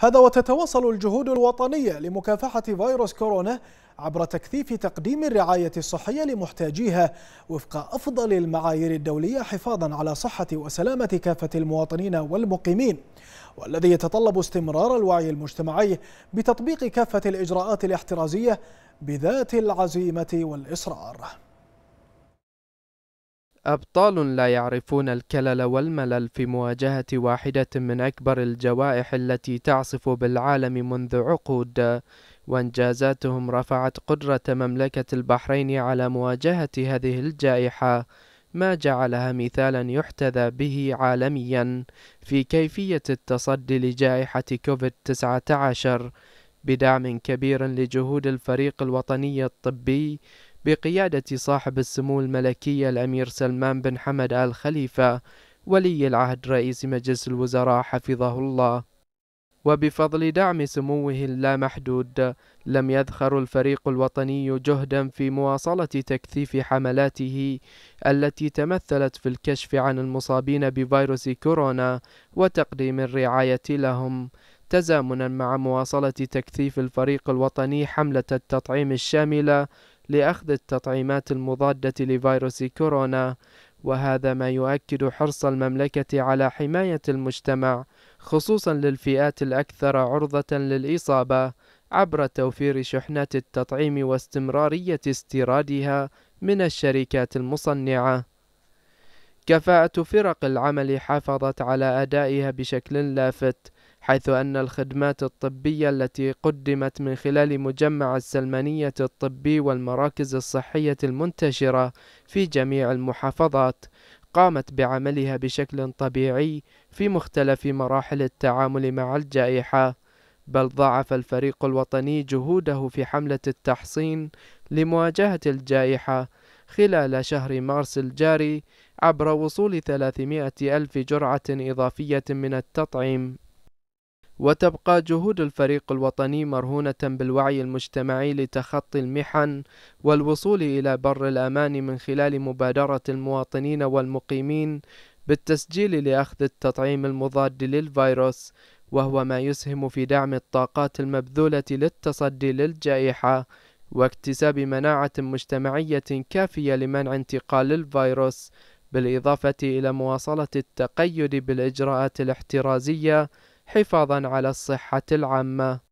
هذا وتتواصل الجهود الوطنية لمكافحة فيروس كورونا عبر تكثيف تقديم الرعاية الصحية لمحتاجيها وفق أفضل المعايير الدولية حفاظا على صحة وسلامة كافة المواطنين والمقيمين والذي يتطلب استمرار الوعي المجتمعي بتطبيق كافة الإجراءات الاحترازية بذات العزيمة والإصرار أبطال لا يعرفون الكلل والملل في مواجهة واحدة من أكبر الجوائح التي تعصف بالعالم منذ عقود وإنجازاتهم رفعت قدرة مملكة البحرين على مواجهة هذه الجائحة ما جعلها مثالا يحتذى به عالميا في كيفية التصدي لجائحة كوفيد-19 بدعم كبير لجهود الفريق الوطني الطبي بقيادة صاحب السمو الملكي الأمير سلمان بن حمد آل خليفة ولي العهد رئيس مجلس الوزراء حفظه الله وبفضل دعم سموه اللامحدود لم يذخر الفريق الوطني جهدا في مواصلة تكثيف حملاته التي تمثلت في الكشف عن المصابين بفيروس كورونا وتقديم الرعاية لهم تزامنا مع مواصلة تكثيف الفريق الوطني حملة التطعيم الشاملة لأخذ التطعيمات المضادة لفيروس كورونا وهذا ما يؤكد حرص المملكة على حماية المجتمع خصوصا للفئات الأكثر عرضة للإصابة عبر توفير شحنات التطعيم واستمرارية استيرادها من الشركات المصنعة. كفاءة فرق العمل حافظت على أدائها بشكل لافت حيث أن الخدمات الطبية التي قدمت من خلال مجمع السلمانية الطبي والمراكز الصحية المنتشرة في جميع المحافظات قامت بعملها بشكل طبيعي في مختلف مراحل التعامل مع الجائحة بل ضاعف الفريق الوطني جهوده في حملة التحصين لمواجهة الجائحة خلال شهر مارس الجاري عبر وصول 300 ألف جرعة إضافية من التطعيم وتبقى جهود الفريق الوطني مرهونة بالوعي المجتمعي لتخطي المحن والوصول إلى بر الأمان من خلال مبادرة المواطنين والمقيمين بالتسجيل لأخذ التطعيم المضاد للفيروس وهو ما يسهم في دعم الطاقات المبذولة للتصدي للجائحة واكتساب مناعة مجتمعية كافية لمنع انتقال الفيروس بالإضافة إلى مواصلة التقيد بالإجراءات الاحترازية حفاظا على الصحة العامة